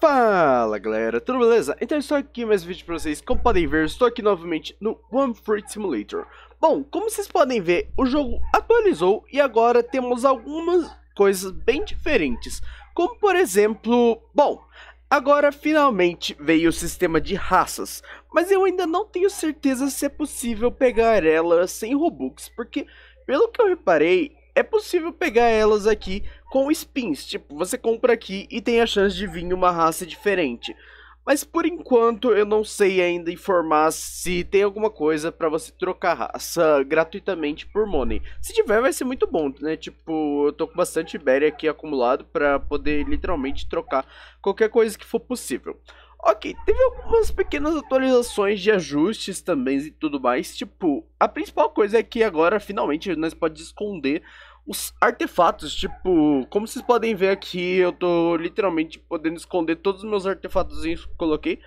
Fala galera, tudo beleza? Então estou aqui mais um vídeo para vocês, como podem ver, estou aqui novamente no One Fruit Simulator. Bom, como vocês podem ver, o jogo atualizou e agora temos algumas coisas bem diferentes, como por exemplo, bom, agora finalmente veio o sistema de raças, mas eu ainda não tenho certeza se é possível pegar elas sem Robux, porque pelo que eu reparei, é possível pegar elas aqui com spins. Tipo, você compra aqui e tem a chance de vir uma raça diferente. Mas por enquanto eu não sei ainda informar se tem alguma coisa para você trocar raça gratuitamente por money. Se tiver, vai ser muito bom, né? Tipo, eu tô com bastante berry aqui acumulado para poder literalmente trocar qualquer coisa que for possível. Ok, teve algumas pequenas atualizações de ajustes também e tudo mais. Tipo, a principal coisa é que agora finalmente nós podemos esconder os artefatos, tipo, como vocês podem ver aqui, eu tô literalmente podendo esconder todos os meus artefatos que eu coloquei.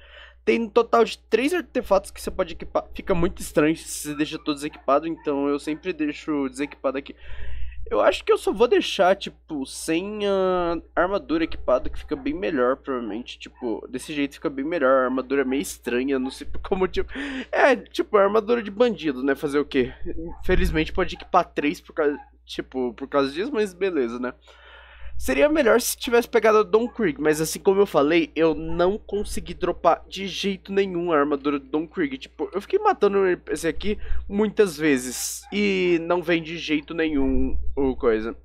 Tem um total de três artefatos que você pode equipar. Fica muito estranho se você deixa todos equipados, então eu sempre deixo desequipado aqui. Eu acho que eu só vou deixar, tipo, sem a armadura equipada, que fica bem melhor, provavelmente. Tipo, desse jeito fica bem melhor. A armadura é meio estranha, não sei por qual motivo. É, tipo, armadura de bandido, né? Fazer o quê? Infelizmente pode equipar três por causa, tipo, por causa disso, mas beleza, né? Seria melhor se tivesse pegado a Don Krieg, mas assim como eu falei, eu não consegui dropar de jeito nenhum a armadura do Don Krieg. Tipo, eu fiquei matando esse aqui muitas vezes e não vem de jeito nenhum ou coisa.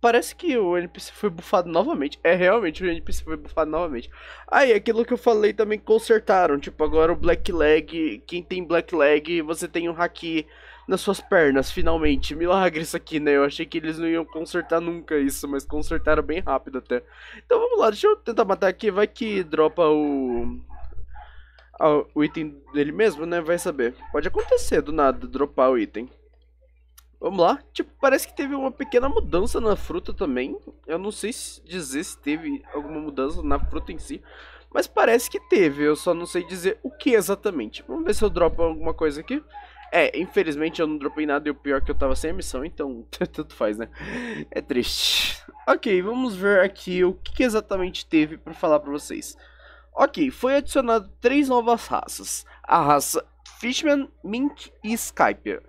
Parece que o NPC foi bufado novamente. É, realmente, o NPC foi bufado novamente. Aí, ah, aquilo que eu falei também consertaram. Tipo, agora o Black Leg, quem tem Black Leg, você tem o um Haki nas suas pernas, finalmente. Milagre isso aqui, né? Eu achei que eles não iam consertar nunca isso, mas consertaram bem rápido até. Então vamos lá, deixa eu tentar matar aqui, vai que dropa o... o item dele mesmo, né? Vai saber. Pode acontecer do nada, dropar o item. Vamos lá. Tipo, parece que teve uma pequena mudança na fruta também. Eu não sei dizer se teve alguma mudança na fruta em si. Mas parece que teve, eu só não sei dizer o que exatamente. Vamos ver se eu dropo alguma coisa aqui. É, infelizmente eu não dropei nada e o pior é que eu tava sem a missão, então tanto faz, né? É triste. Ok, vamos ver aqui o que, que exatamente teve para falar para vocês. Ok, foi adicionado três novas raças. A raça Fishman, Mink e Skype.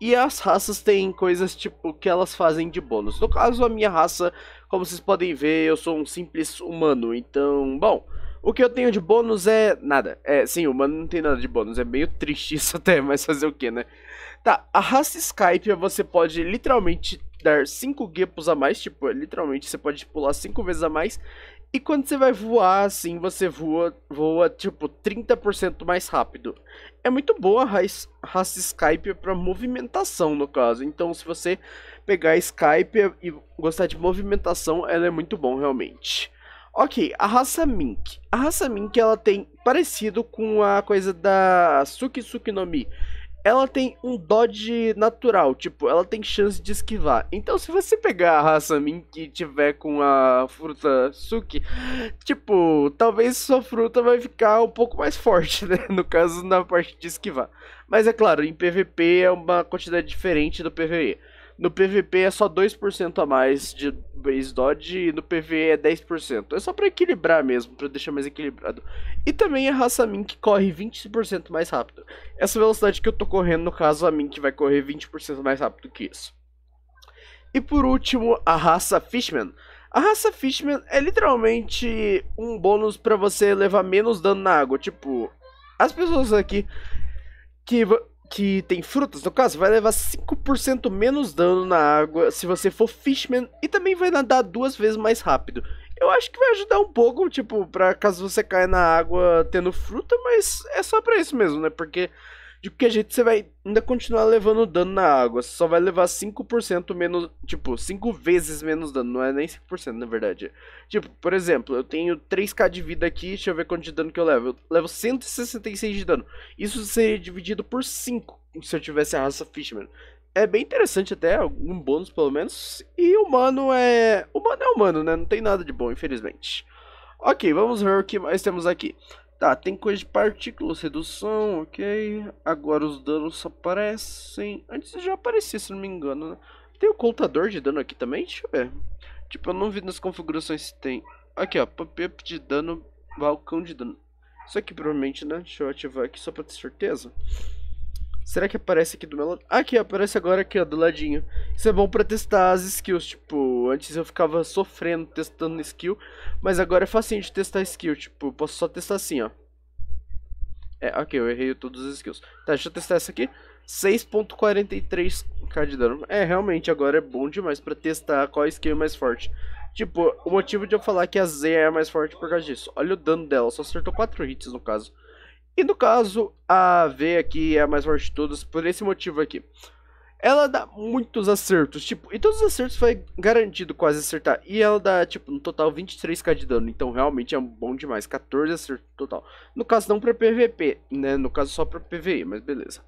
e as raças têm coisas tipo que elas fazem de bônus. No caso, a minha raça, como vocês podem ver, eu sou um simples humano. Então, bom, o que eu tenho de bônus é nada. É, sim, o mano não tem nada de bônus. É meio triste isso até, mas fazer o que, né? Tá, a raça Skype você pode literalmente dar 5 guepos a mais. Tipo, é, literalmente você pode pular 5 vezes a mais. E quando você vai voar, assim, você voa, voa tipo, 30% mais rápido. É muito boa a raça Skype para movimentação, no caso. Então, se você pegar Skype e gostar de movimentação, ela é muito bom, realmente. Ok, a raça Mink. A raça Mink ela tem parecido com a coisa da Suki no Mi. Ela tem um dodge natural, tipo, ela tem chance de esquivar. Então, se você pegar a raça Mink e tiver com a fruta Suki, tipo, talvez sua fruta vai ficar um pouco mais forte, né? No caso, na parte de esquivar. Mas é claro, em PVP é uma quantidade diferente do PVE. No PVP é só 2% a mais de base dodge e no PVE é 10%. É só para equilibrar mesmo, para deixar mais equilibrado. E também a raça Mink corre 20% mais rápido. Essa velocidade que eu tô correndo, no caso, a Mink vai correr 20% mais rápido que isso. E por último, a raça Fishman. A raça Fishman é literalmente um bônus para você levar menos dano na água. Tipo, as pessoas aqui que que tem frutas, no caso, vai levar 5% menos dano na água se você for Fishman e também vai nadar duas vezes mais rápido. Eu acho que vai ajudar um pouco, tipo, pra caso você caia na água tendo fruta, mas é só pra isso mesmo, né? Porque de que jeito você vai ainda continuar levando dano na água. Você só vai levar 5% menos. Tipo, 5 vezes menos dano. Não é nem 5%, na verdade. Tipo, por exemplo, eu tenho 3k de vida aqui. Deixa eu ver quanto de dano que eu levo. Eu levo 166 de dano. Isso seria dividido por 5 se eu tivesse a raça Fishman. É bem interessante até, algum bônus pelo menos. E humano é. Humano é humano, né? Não tem nada de bom, infelizmente. Ok, vamos ver o que mais temos aqui. Tá, tem coisa de partículas, redução, ok. Agora os danos aparecem. Antes já aparecia, se não me engano, né? Tem o um contador de dano aqui também? Deixa eu ver. Tipo, eu não vi nas configurações se tem. Aqui, ó. Pop-up de dano, balcão de dano. Isso aqui provavelmente, né? Deixa eu ativar aqui só pra ter certeza. Será que aparece aqui do meu lado? Aqui, aparece agora aqui, ó, do ladinho. Isso é bom pra testar as skills, tipo, antes eu ficava sofrendo testando skill, mas agora é facinho de testar skill, tipo, posso só testar assim, ó. É, ok, eu errei todos os skills. Tá, deixa eu testar essa aqui. 6.43k de dano. É, realmente, agora é bom demais pra testar qual é skill é mais forte. Tipo, o motivo de eu falar que a Z é a mais forte é por causa disso. Olha o dano dela, só acertou 4 hits no caso. E no caso, a V aqui é a mais forte de todas por esse motivo aqui. Ela dá muitos acertos, tipo, e todos os acertos foi garantido quase acertar. E ela dá, tipo, no total 23k de dano, então realmente é bom demais, 14 acertos total. No caso não para PVP, né, no caso só para PVE, mas beleza.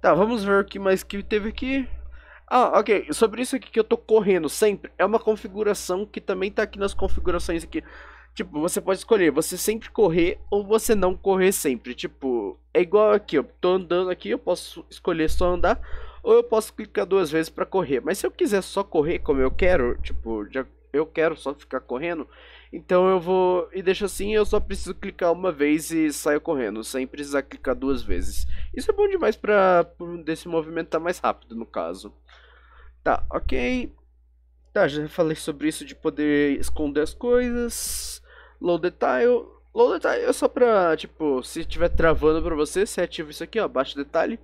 Tá, vamos ver o que mais que teve aqui. Ah, ok, sobre isso aqui que eu tô correndo sempre, é uma configuração que também tá aqui nas configurações aqui. Tipo, você pode escolher você sempre correr ou você não correr sempre. Tipo, é igual aqui, eu tô andando aqui, eu posso escolher só andar ou eu posso clicar duas vezes para correr. Mas se eu quiser só correr como eu quero, tipo, já eu quero só ficar correndo, então eu vou e deixo assim, eu só preciso clicar uma vez e saio correndo, sem precisar clicar duas vezes. Isso é bom demais para desse movimento tá mais rápido no caso. Tá, OK. Tá, já falei sobre isso de poder esconder as coisas. Low Detail, Loaded Detail é só pra, tipo, se estiver travando pra você, você ativa isso aqui, ó, baixo detalhe.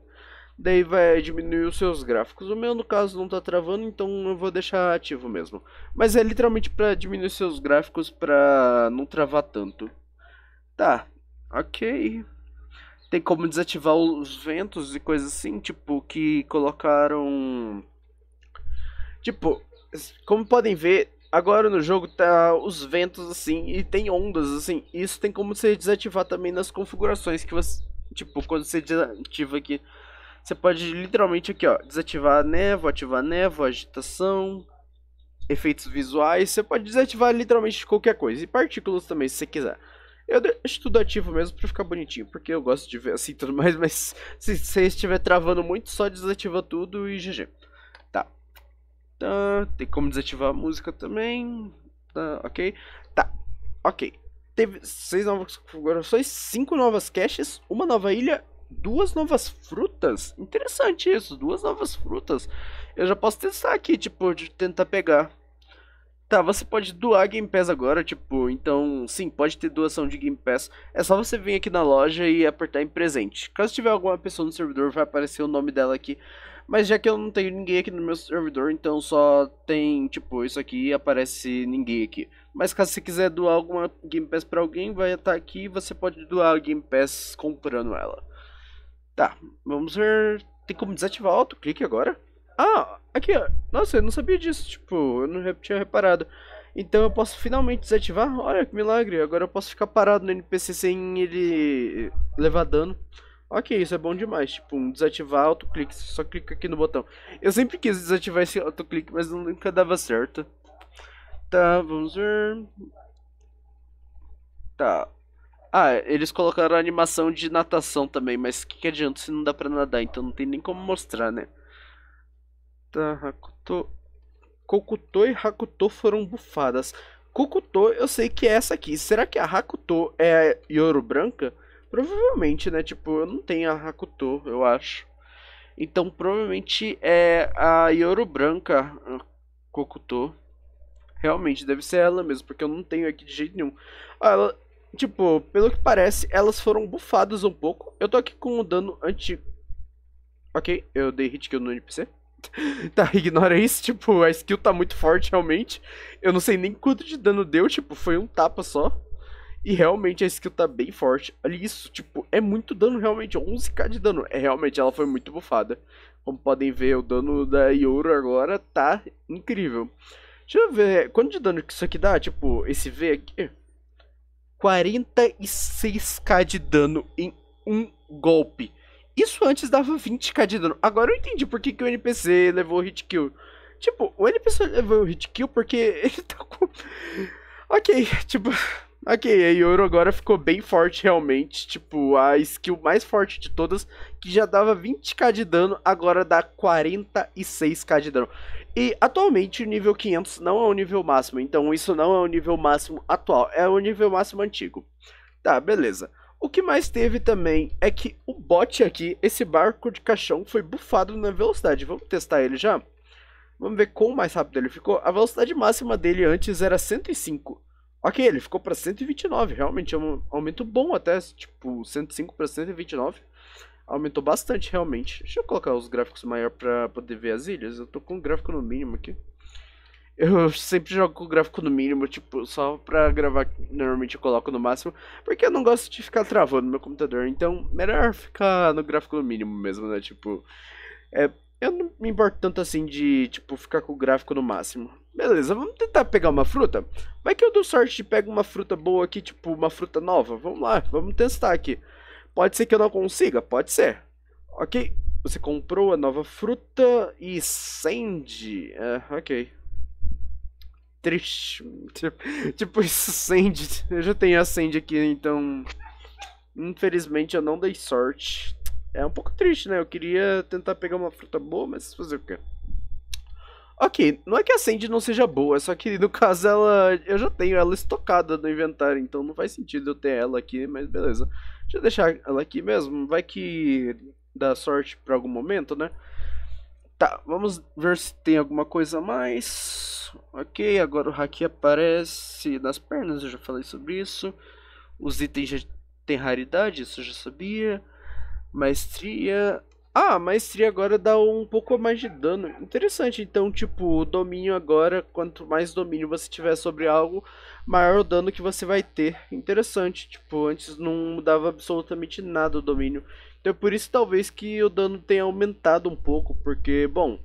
Daí vai diminuir os seus gráficos. O meu, no caso, não tá travando, então eu vou deixar ativo mesmo. Mas é literalmente pra diminuir seus gráficos pra não travar tanto. Tá, ok. Tem como desativar os ventos e coisas assim, tipo, que colocaram... Tipo, como podem ver, Agora no jogo tá os ventos assim e tem ondas assim. Isso tem como você desativar também nas configurações que você. Tipo, quando você desativa aqui. Você pode literalmente aqui, ó, desativar a névoa, ativar a névoa, agitação, efeitos visuais. Você pode desativar literalmente qualquer coisa. E partículas também, se você quiser. Eu deixo tudo ativo mesmo pra ficar bonitinho, porque eu gosto de ver assim tudo mais, mas se você estiver travando muito, só desativa tudo e GG. Tá, tem como desativar a música também. Tá, ok. Tá, ok. Teve seis novas configurações, cinco novas caches, uma nova ilha, duas novas frutas. Interessante isso, duas novas frutas. Eu já posso testar aqui, tipo, de tentar pegar. Tá, você pode doar Game Pass agora, tipo, então sim, pode ter doação de Game Pass. É só você vir aqui na loja e apertar em presente. Caso tiver alguma pessoa no servidor, vai aparecer o nome dela aqui mas já que eu não tenho ninguém aqui no meu servidor, então só tem, tipo, isso aqui e aparece ninguém aqui. Mas caso você quiser doar alguma Game Pass pra alguém, vai estar aqui e você pode doar a Game Pass comprando ela. Tá, vamos ver... Tem como desativar o autoclique agora? Ah, aqui, ó. Nossa, eu não sabia disso, tipo, eu não tinha reparado. Então eu posso finalmente desativar? Olha que milagre, agora eu posso ficar parado no NPC sem ele levar dano. Ok, isso é bom demais. Tipo, um desativar autoclique. Você só clica aqui no botão. Eu sempre quis desativar esse autoclique, mas nunca dava certo. Tá, vamos ver. Tá. Ah, eles colocaram a animação de natação também, mas que, que adianta se não dá pra nadar? Então não tem nem como mostrar, né? Tá, Hakuto. Kokuto e Hakuto foram bufadas. Kokuto, eu sei que é essa aqui. Será que a Hakuto é a Yoro Branca? Provavelmente, né? Tipo, eu não tenho a Hakuto, eu acho. Então, provavelmente é a Yoro Branca a Kokuto. Realmente, deve ser ela mesmo, porque eu não tenho aqui de jeito nenhum. ela, tipo, pelo que parece, elas foram bufadas um pouco. Eu tô aqui com o dano anti... Ok, eu dei hit kill no NPC. tá, ignora isso, tipo, a skill tá muito forte realmente. Eu não sei nem quanto de dano deu, tipo, foi um tapa só. E realmente a skill tá bem forte. Ali isso, tipo, é muito dano realmente. 11k de dano. É, realmente ela foi muito bufada. Como podem ver, o dano da Yoro agora tá incrível. Deixa eu ver, quanto de dano que isso aqui dá? Tipo, esse V aqui. 46k de dano em um golpe. Isso antes dava 20k de dano. Agora eu entendi por que, que o NPC levou o hit kill. Tipo, o NPC levou o hit kill porque ele tá com... Ok, tipo... Ok, a Yoro agora ficou bem forte realmente. Tipo, a skill mais forte de todas, que já dava 20k de dano, agora dá 46k de dano. E atualmente o nível 500 não é o nível máximo, então isso não é o nível máximo atual, é o nível máximo antigo. Tá, beleza. O que mais teve também é que o bot aqui, esse barco de caixão, foi bufado na velocidade. Vamos testar ele já? Vamos ver quão mais rápido ele ficou. A velocidade máxima dele antes era 105. Ok, ele ficou para 129, realmente é um aumento bom até, tipo, 105 para 129. Aumentou bastante, realmente. Deixa eu colocar os gráficos maior para poder ver as ilhas. Eu tô com o gráfico no mínimo aqui. Eu sempre jogo com o gráfico no mínimo, tipo, só pra gravar, normalmente eu coloco no máximo, porque eu não gosto de ficar travando meu computador, então melhor ficar no gráfico no mínimo mesmo, né? Tipo, é, eu não me importo tanto assim de, tipo, ficar com o gráfico no máximo. Beleza, vamos tentar pegar uma fruta? Vai que eu dou sorte e pego uma fruta boa aqui, tipo uma fruta nova. Vamos lá, vamos testar aqui. Pode ser que eu não consiga, pode ser. Ok, você comprou a nova fruta e sende. É, ok. Triste. Tipo, isso sende. Eu já tenho a sende aqui, então... Infelizmente eu não dei sorte. É um pouco triste, né? Eu queria tentar pegar uma fruta boa, mas fazer o quê? Ok, não é que a Sandy não seja boa, só que no caso ela. Eu já tenho ela estocada no inventário, então não faz sentido eu ter ela aqui, mas beleza. Deixa eu deixar ela aqui mesmo, vai que dá sorte pra algum momento, né? Tá, vamos ver se tem alguma coisa a mais. Ok, agora o haki aparece nas pernas, eu já falei sobre isso. Os itens já têm raridade, isso eu já sabia. Maestria, ah, a maestria agora dá um pouco mais de dano. Interessante, então, tipo, o domínio agora, quanto mais domínio você tiver sobre algo, maior o dano que você vai ter. Interessante, tipo, antes não mudava absolutamente nada o domínio. Então, é por isso talvez que o dano tenha aumentado um pouco, porque, bom,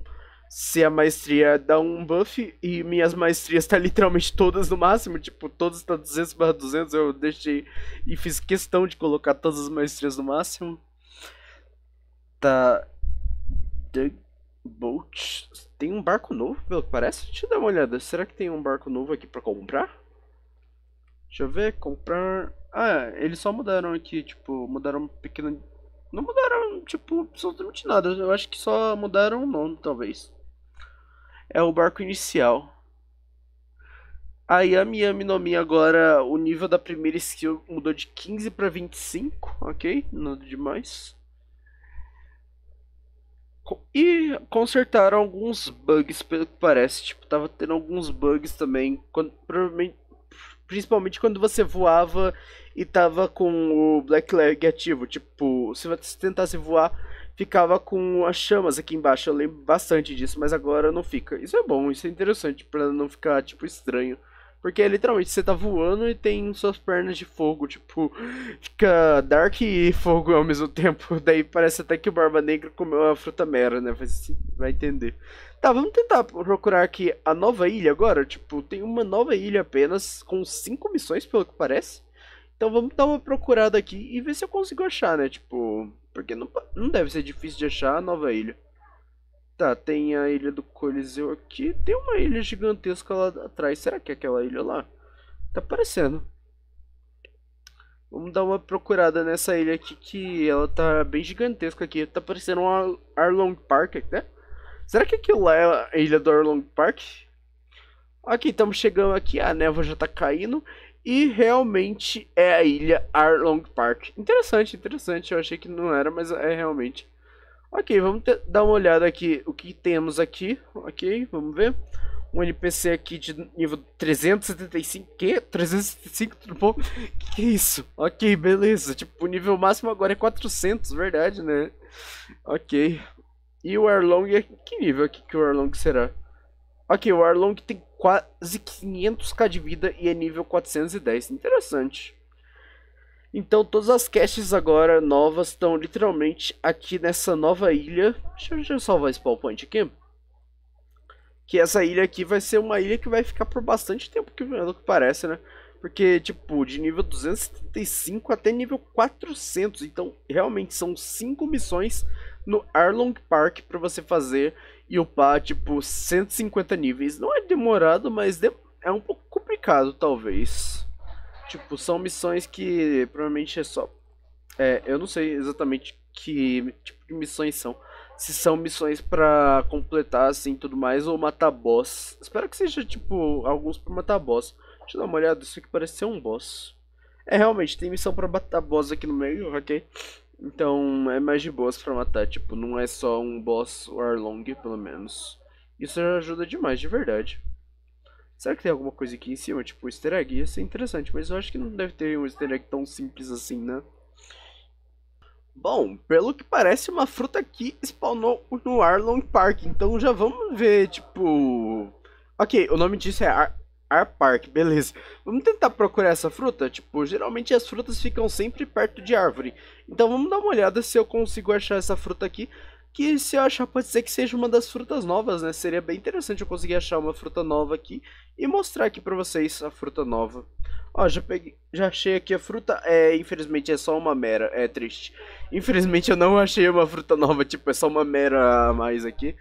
se a maestria dá um buff e minhas maestrias tá literalmente todas no máximo, tipo, todas tá 200 barra 200, eu deixei e fiz questão de colocar todas as maestrias no máximo da tá Dugboat. Tem um barco novo, pelo que parece. Deixa eu dar uma olhada. Será que tem um barco novo aqui pra comprar? Deixa eu ver, comprar... Ah, eles só mudaram aqui, tipo, mudaram um pequeno... Não mudaram, tipo, absolutamente nada. Eu acho que só mudaram o nome, talvez. É o barco inicial. A Yami Yami no Mi agora, o nível da primeira skill mudou de 15 para 25, ok? Nada demais. E consertaram alguns bugs, pelo que parece. Tipo, tava tendo alguns bugs também. Quando, principalmente quando você voava e tava com o Black ativo. Tipo, se você tentasse voar, ficava com as chamas aqui embaixo. Eu lembro bastante disso, mas agora não fica. Isso é bom, isso é interessante para não ficar, tipo, estranho. Porque é literalmente você tá voando e tem suas pernas de fogo, tipo, fica Dark e fogo ao mesmo tempo. Daí parece até que o Barba Negra comeu uma fruta mera, né? Vai entender. Tá, vamos tentar procurar aqui a nova ilha agora. Tipo, tem uma nova ilha apenas, com cinco missões, pelo que parece. Então vamos dar uma procurada aqui e ver se eu consigo achar, né? Tipo, porque não, não deve ser difícil de achar a nova ilha. Tá, tem a ilha do Coliseu aqui. Tem uma ilha gigantesca lá atrás. Será que é aquela ilha lá? Tá parecendo. Vamos dar uma procurada nessa ilha aqui que ela tá bem gigantesca aqui. Tá parecendo um Arlong Park Né? Será que aquilo lá é a ilha do Arlong Park? Aqui, estamos chegando aqui. A névoa já tá caindo. E realmente é a ilha Arlong Park. Interessante, interessante. Eu achei que não era, mas é realmente. Ok, vamos ter, dar uma olhada aqui o que temos aqui. Ok, vamos ver. Um NPC aqui de nível 375. Que? 375 tudo bom? Que, que é isso? Ok, beleza. Tipo, o nível máximo agora é 400, verdade, né? Ok. E o Arlong é... Que nível aqui que o Arlong será? Ok, o Arlong tem quase 500k de vida e é nível 410. Interessante. Então todas as casts agora novas estão literalmente aqui nessa nova ilha. Deixa eu, deixa eu salvar esse PowerPoint aqui. Que essa ilha aqui vai ser uma ilha que vai ficar por bastante tempo, que pelo que parece, né? Porque, tipo, de nível 275 até nível 400. Então, realmente, são 5 missões no Arlong Park para você fazer e upar, tipo, 150 níveis. Não é demorado, mas é um pouco complicado, talvez. Tipo, são missões que provavelmente é só. É, eu não sei exatamente que tipo de missões são. Se são missões para completar, assim, tudo mais, ou matar boss. Espero que seja, tipo, alguns pra matar boss. Deixa eu dar uma olhada, isso aqui parece ser um boss. É, realmente, tem missão pra matar boss aqui no meio, ok? Então, é mais de boas pra matar, tipo, não é só um boss Warlong, pelo menos. Isso já ajuda demais, de verdade. Será que tem alguma coisa aqui em cima? Tipo, easter egg? Ia ser interessante, mas eu acho que não deve ter um easter egg tão simples assim, né? Bom, pelo que parece, uma fruta aqui spawnou no Arlong Park, então já vamos ver, tipo... Ok, o nome disso é Ar, Ar Park, beleza. Vamos tentar procurar essa fruta? Tipo, geralmente as frutas ficam sempre perto de árvore. Então vamos dar uma olhada se eu consigo achar essa fruta aqui que se eu achar pode ser que seja uma das frutas novas, né? Seria bem interessante eu conseguir achar uma fruta nova aqui e mostrar aqui pra vocês a fruta nova. Ó, já peguei, já achei aqui a fruta, é, infelizmente é só uma mera, é triste. Infelizmente eu não achei uma fruta nova, tipo, é só uma mera a mais aqui.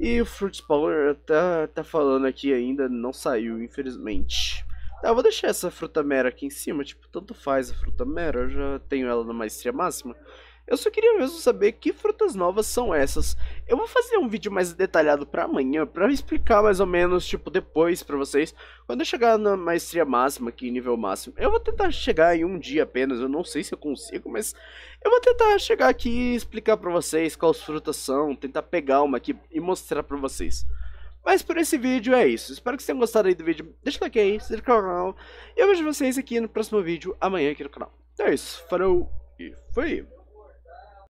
E o Fruit Power tá, tá falando aqui ainda, não saiu, infelizmente. Tá, eu vou deixar essa fruta mera aqui em cima, tipo, tanto faz a fruta mera, eu já tenho ela na maestria máxima. Eu só queria mesmo saber que frutas novas são essas. Eu vou fazer um vídeo mais detalhado para amanhã, para explicar mais ou menos, tipo, depois para vocês. Quando eu chegar na maestria máxima aqui, nível máximo, eu vou tentar chegar em um dia apenas, eu não sei se eu consigo, mas... Eu vou tentar chegar aqui e explicar para vocês quais frutas são, tentar pegar uma aqui e mostrar para vocês. Mas por esse vídeo é isso. Espero que vocês tenham gostado aí do vídeo. Deixa o like aí, se inscreva no canal. E eu vejo vocês aqui no próximo vídeo, amanhã aqui no canal. Então é isso. Falou e fui!